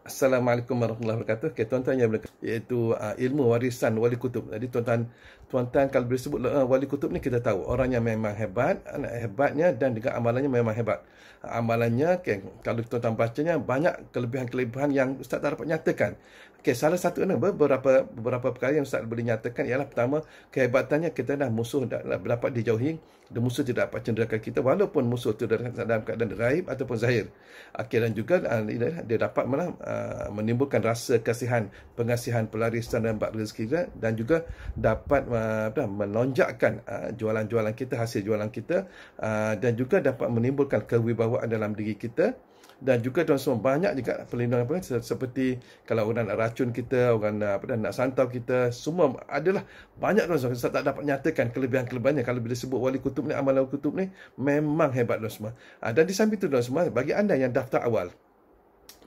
Assalamualaikum warahmatullahi wabarakatuh. Okay, tuan-tuan yang berkata, iaitu uh, ilmu warisan wali kutub. Jadi tuan-tuan, tuan-tuan kalau boleh sebut uh, wali kutub ni kita tahu. Orang yang memang hebat, uh, hebatnya dan juga amalannya memang hebat. Uh, amalannya, okay, kalau tuan-tuan bacanya, banyak kelebihan-kelebihan yang Ustaz tak dapat nyatakan. Okay, salah satu ni, beberapa, beberapa perkara yang Ustaz boleh nyatakan ialah pertama, kehebatannya kita dah musuh dah, dapat dijauhi. Dan musuh tidak dapat cenderakan kita walaupun musuh itu dalam keadaan raib ataupun zahir. Okay, dan juga uh, dia dapat malah Uh, menimbulkan rasa kasihan, pengasihan pelaris dan dapat rezeki kita dan juga dapat uh, menonjakkan uh, jualan-jualan kita, hasil jualan kita uh, dan juga dapat menimbulkan kewibawaan dalam diri kita dan juga tuan semua banyak juga pelindung apa seperti kalau orang nak racun kita orang apa dan nak santau kita semua adalah banyak tuan semua tak dapat nyatakan kelebihan-kelebihannya kalau bila sebut wali kutub ni amalan kutub ni memang hebat tuan semua ah, dan di samping itu tuan semua bagi anda yang daftar awal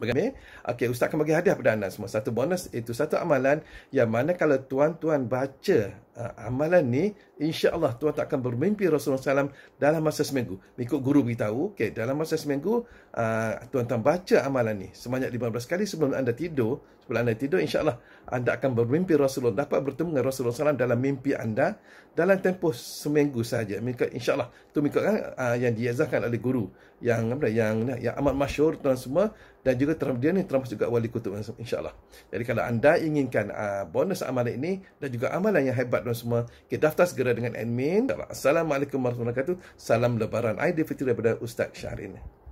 bergambir. Okey, ustaz akan bagi hadiah pada anda semua. Satu bonus itu satu amalan yang mana kalau tuan-tuan baca uh, amalan ni insya-Allah Tuhan tak akan bermimpi Rasulullah Sallam dalam masa seminggu. Ikut guru beritahu, okey dalam masa seminggu uh, Tuhan akan baca amalan ni sebanyak 15 kali sebelum anda tidur, sebelum anda tidur insya-Allah anda akan bermimpi Rasulullah dapat bertemu dengan Rasulullah Sallam dalam mimpi anda dalam tempoh seminggu saja. Mikut insya-Allah tu mikut uh, ah, yang diajarkan oleh guru yang apa yang, yang yang amat masyhur tuan semua dan juga dia ni termasuk juga wali kutub insya-Allah. Jadi kalau anda inginkan uh, bonus amalan ini dan juga amalan yang hebat WhatsApp dan semua. Okey, daftar segera dengan admin. Assalamualaikum warahmatullahi wabarakatuh. Salam lebaran Aidilfitri daripada Ustaz Syahrin.